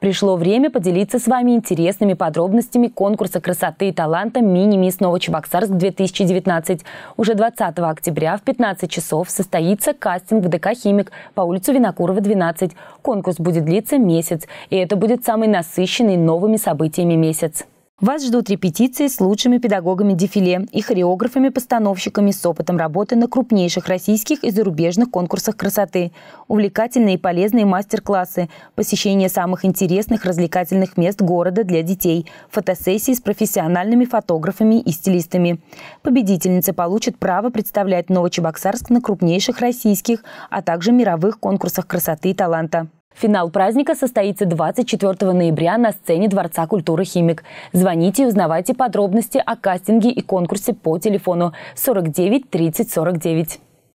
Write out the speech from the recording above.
Пришло время поделиться с вами интересными подробностями конкурса красоты и таланта «Мини-мисс Новочебоксарск-2019». Уже 20 октября в 15 часов состоится кастинг в ДК «Химик» по улице Винокурова, 12. Конкурс будет длиться месяц, и это будет самый насыщенный новыми событиями месяц. Вас ждут репетиции с лучшими педагогами дефиле и хореографами-постановщиками с опытом работы на крупнейших российских и зарубежных конкурсах красоты, увлекательные и полезные мастер-классы, посещение самых интересных развлекательных мест города для детей, фотосессии с профессиональными фотографами и стилистами. Победительница получит право представлять Новочебоксарск на крупнейших российских, а также мировых конкурсах красоты и таланта. Финал праздника состоится 24 ноября на сцене Дворца культуры «Химик». Звоните и узнавайте подробности о кастинге и конкурсе по телефону 49 30 49.